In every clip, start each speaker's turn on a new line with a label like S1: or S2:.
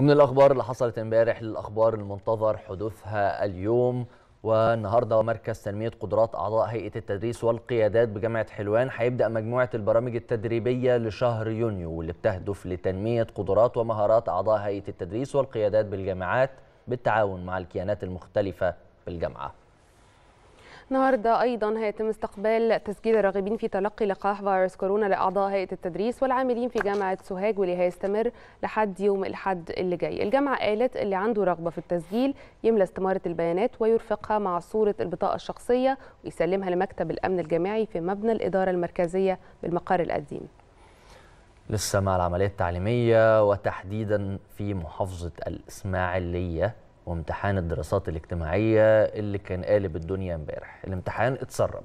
S1: ومن الأخبار اللي حصلت امبارح للأخبار المنتظر حدوثها اليوم والنهارده مركز تنميه قدرات اعضاء هيئه التدريس والقيادات بجامعه حلوان هيبدا مجموعه البرامج التدريبيه لشهر يونيو واللي بتهدف لتنميه قدرات ومهارات اعضاء هيئه التدريس والقيادات بالجامعات بالتعاون مع الكيانات المختلفه بالجامعه
S2: النهارده ايضا هيتم استقبال تسجيل الراغبين في تلقي لقاح فيروس كورونا لاعضاء هيئه التدريس والعاملين في جامعه سوهاج واللي هيستمر لحد يوم الاحد اللي جاي. الجامعه قالت اللي عنده رغبه في التسجيل يملى استماره البيانات ويرفقها مع صوره البطاقه الشخصيه ويسلمها لمكتب الامن الجامعي في مبنى الاداره المركزيه بالمقر القديم.
S1: لسه مع العملية التعليمية وتحديدا في محافظة الإسماعيلية وامتحان الدراسات الاجتماعية اللي كان قالب الدنيا امبارح الامتحان اتسرب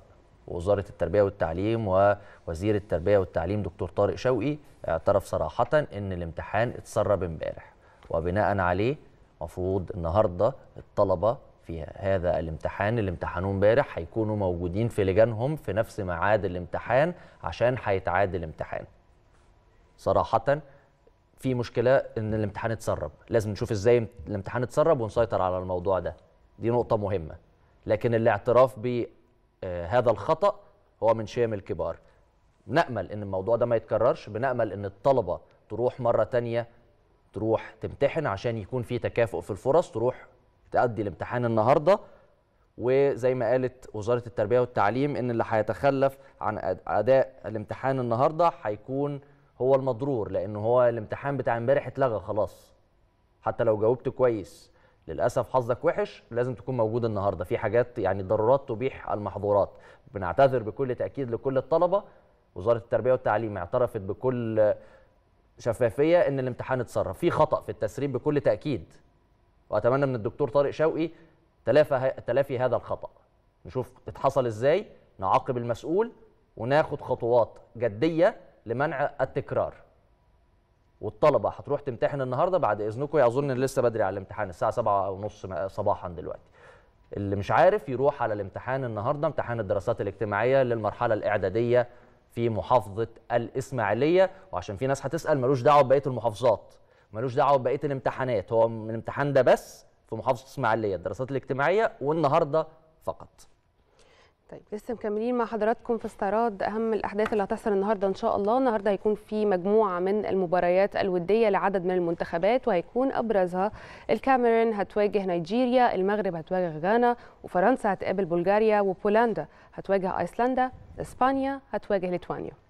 S1: وزارة التربية والتعليم ووزير التربية والتعليم دكتور طارق شوقي اعترف صراحة ان الامتحان اتسرب امبارح وبناء عليه مفروض النهاردة الطلبة في هذا الامتحان اللي امتحنوه امبارح هيكونوا موجودين في لجانهم في نفس معاد الامتحان عشان هيتعاد الامتحان صراحة في مشكله ان الامتحان اتسرب لازم نشوف ازاي الامتحان اتسرب ونسيطر على الموضوع ده دي نقطه مهمه لكن الاعتراف بهذا آه، الخطا هو من شيم الكبار نامل ان الموضوع ده ما يتكررش بنامل ان الطلبه تروح مره تانية تروح تمتحن عشان يكون في تكافؤ في الفرص تروح تأدي الامتحان النهارده وزي ما قالت وزارة التربية والتعليم إن اللي هيتخلف عن أداء الامتحان النهاردة هيكون هو المضرور لأنه هو الامتحان بتاع امبارح اتلغى خلاص حتى لو جاوبت كويس للاسف حظك وحش لازم تكون موجود النهارده في حاجات يعني الضرورات تبيح المحظورات بنعتذر بكل تاكيد لكل الطلبه وزاره التربيه والتعليم اعترفت بكل شفافيه ان الامتحان اتصرف في خطا في التسريب بكل تاكيد واتمنى من الدكتور طارق شوقي تلافى تلافي هذا الخطا نشوف اتحصل ازاي نعاقب المسؤول وناخد خطوات جديه لمنع التكرار والطلبه هتروح تمتحن النهارده بعد اذنكم اظن لسه بدري على الامتحان الساعه 7 ونص صباحا دلوقتي اللي مش عارف يروح على الامتحان النهارده امتحان الدراسات الاجتماعيه للمرحله الاعداديه في محافظه الاسماعيليه وعشان في ناس هتسال ملوش دعوه ببقيه المحافظات ملوش دعوه ببقيه الامتحانات هو الامتحان ده بس في محافظه الاسماعيليه الدراسات الاجتماعيه والنهارده فقط
S2: طيب لسه مكملين مع حضراتكم في استعراض اهم الاحداث اللي هتحصل النهارده ان شاء الله النهارده هيكون في مجموعه من المباريات الوديه لعدد من المنتخبات وهيكون ابرزها الكاميرون هتواجه نيجيريا المغرب هتواجه غانا وفرنسا هتقابل بلغاريا وبولندا هتواجه ايسلندا اسبانيا هتواجه ليتوانيا